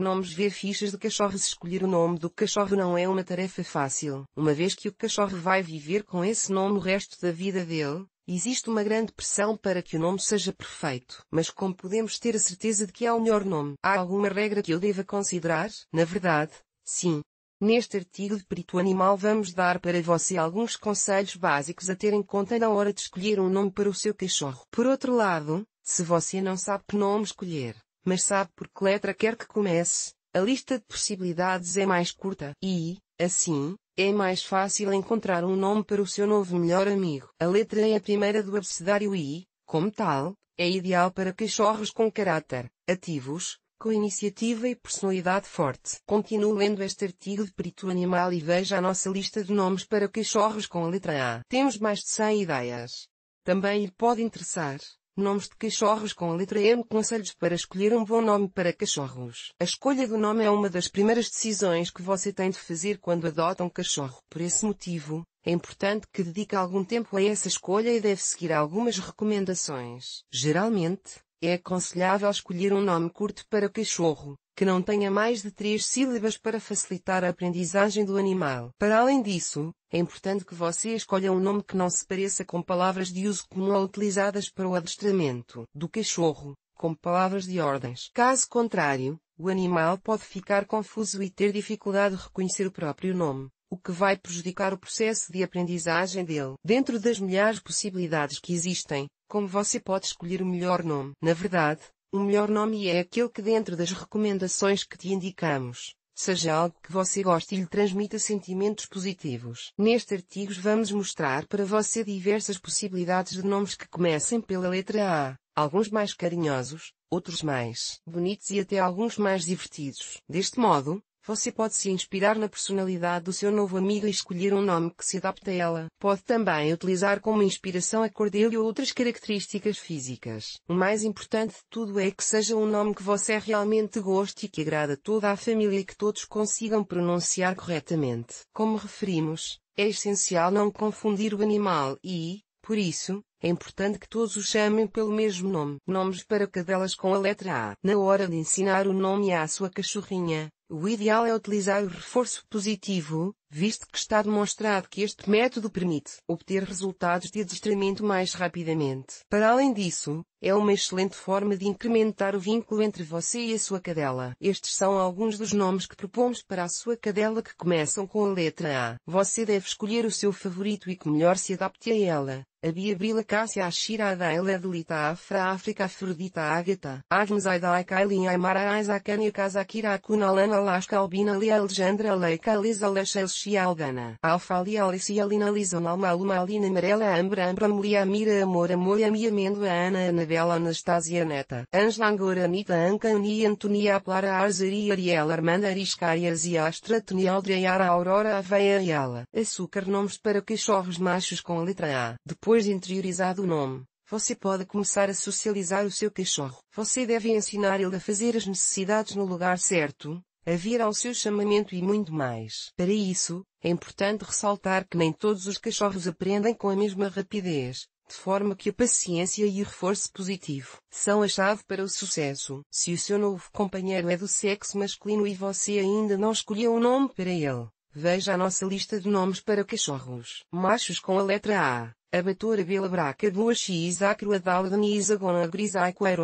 Nomes Ver fichas de cachorros Escolher o nome do cachorro não é uma tarefa fácil, uma vez que o cachorro vai viver com esse nome o resto da vida dele. Existe uma grande pressão para que o nome seja perfeito, mas como podemos ter a certeza de que é o melhor nome? Há alguma regra que eu deva considerar? Na verdade, sim. Neste artigo de Perito Animal vamos dar para você alguns conselhos básicos a ter em conta na hora de escolher um nome para o seu cachorro. Por outro lado, se você não sabe que nome escolher, mas sabe por que letra quer que comece, a lista de possibilidades é mais curta e, assim, é mais fácil encontrar um nome para o seu novo melhor amigo. A letra é a primeira do abecedário e, como tal, é ideal para cachorros com caráter, ativos, com iniciativa e personalidade forte. Continue lendo este artigo de Perito Animal e veja a nossa lista de nomes para cachorros com a letra A. Temos mais de 100 ideias. Também lhe pode interessar Nomes de cachorros com a letra M. Conselhos para escolher um bom nome para cachorros. A escolha do nome é uma das primeiras decisões que você tem de fazer quando adota um cachorro. Por esse motivo, é importante que dedique algum tempo a essa escolha e deve seguir algumas recomendações. Geralmente, é aconselhável escolher um nome curto para cachorro, que não tenha mais de três sílabas para facilitar a aprendizagem do animal. Para além disso, é importante que você escolha um nome que não se pareça com palavras de uso comum utilizadas para o adestramento do cachorro, como palavras de ordens. Caso contrário, o animal pode ficar confuso e ter dificuldade de reconhecer o próprio nome o que vai prejudicar o processo de aprendizagem dele. Dentro das milhares de possibilidades que existem, como você pode escolher o melhor nome? Na verdade, o melhor nome é aquele que dentro das recomendações que te indicamos, seja algo que você goste e lhe transmita sentimentos positivos. Neste artigo vamos mostrar para você diversas possibilidades de nomes que comecem pela letra A, alguns mais carinhosos, outros mais bonitos e até alguns mais divertidos. Deste modo, você pode se inspirar na personalidade do seu novo amigo e escolher um nome que se adapte a ela. Pode também utilizar como inspiração a cor dele ou outras características físicas. O mais importante de tudo é que seja um nome que você realmente goste e que agrada toda a família e que todos consigam pronunciar corretamente. Como referimos, é essencial não confundir o animal e, por isso, é importante que todos o chamem pelo mesmo nome. Nomes para cadelas com a letra A. Na hora de ensinar o nome à sua cachorrinha, o ideal é utilizar o reforço positivo, visto que está demonstrado que este método permite obter resultados de adestramento mais rapidamente. Para além disso, é uma excelente forma de incrementar o vínculo entre você e a sua cadela. Estes são alguns dos nomes que propomos para a sua cadela que começam com a letra A. Você deve escolher o seu favorito e que melhor se adapte a ela. A Biabrila Cássia Ashira Adaela Adelita Afra África Afrodita Agata, Agnes Aidai Kailin Aimara Aizakania Kazakira Akuna Lana Alaska Albina Lia Alexandra Leica Lisa Lexelxia Algana Alfalia Alicia Lina Lison Alma Aluma Alina Amarela Ambra Ambra Melia Mira Amor Amor Ami Amêndoa Ana Ana Isabel Anastasia Neta, Angela Angora Anitta Ancani Antonia Clara Arzari Ariel Armanda Ariscaias e Astra Tenialdra Yara Aurora Aveia Ayala. Açúcar nomes para cachorros machos com a letra A. Depois de interiorizado o nome, você pode começar a socializar o seu cachorro. Você deve ensinar ele a fazer as necessidades no lugar certo, a vir ao seu chamamento e muito mais. Para isso, é importante ressaltar que nem todos os cachorros aprendem com a mesma rapidez, de forma que a paciência e o reforço positivo são a chave para o sucesso. Se o seu novo companheiro é do sexo masculino e você ainda não escolheu um nome para ele, veja a nossa lista de nomes para cachorros. Machos com a letra A. Abatora Bela Braca Boaxi Isacro Adaldani Isagona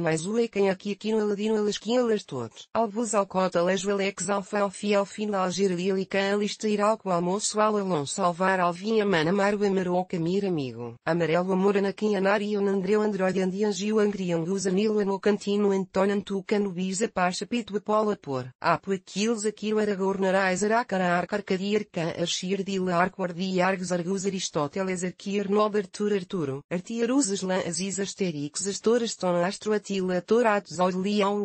mais ue quem Aqui aqui Aquino Aladino Alasquim todos Albus Alcota Lejo Alex Alfa Alfi Alfina Algeria Lican Alistair iralco Almoço Al Alonso Alvar Alvin Amana Amaro Amaro Camir Amigo Amarelo Amor Anakin Anarion Andreu Android Andiangio Angrião Luzanilo Anocantino Antônio Antucano Bisa Paz Chapito Apola Por Apo Aquiles Aquiro Aragor Narais Aracara Arcarcadia Arcan Archir Dila Arco Ardi Argos argus Aristóteles Arquir Nob Arthur Arturo, Artiarus Aslan Aziz Asterix Astor Aston Astro Atila Ator Atos Auro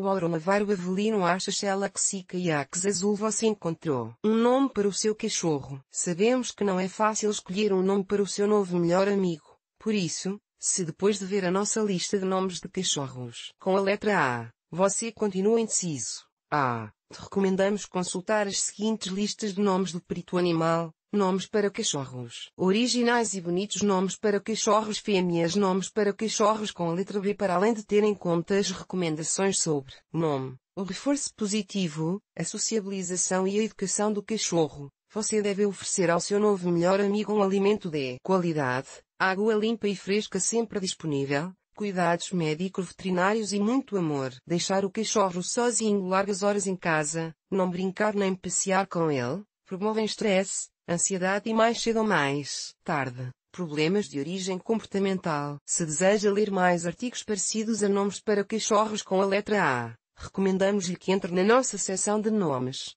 Auron Avaro Avelino Acha Xelaxica e Ax Azul Você encontrou um nome para o seu cachorro. Sabemos que não é fácil escolher um nome para o seu novo melhor amigo. Por isso, se depois de ver a nossa lista de nomes de cachorros com a letra A, você continua indeciso, A, te recomendamos consultar as seguintes listas de nomes do perito animal, Nomes para cachorros. Originais e bonitos nomes para cachorros fêmeas. Nomes para cachorros com letra B para além de ter em conta as recomendações sobre nome, o reforço positivo, a sociabilização e a educação do cachorro. Você deve oferecer ao seu novo melhor amigo um alimento de qualidade, água limpa e fresca sempre disponível, cuidados médicos veterinários e muito amor. Deixar o cachorro sozinho largas horas em casa, não brincar nem passear com ele, promovem estresse, ansiedade e mais cedo ou mais tarde, problemas de origem comportamental. Se deseja ler mais artigos parecidos a nomes para cachorros com a letra A, recomendamos-lhe que entre na nossa seção de nomes.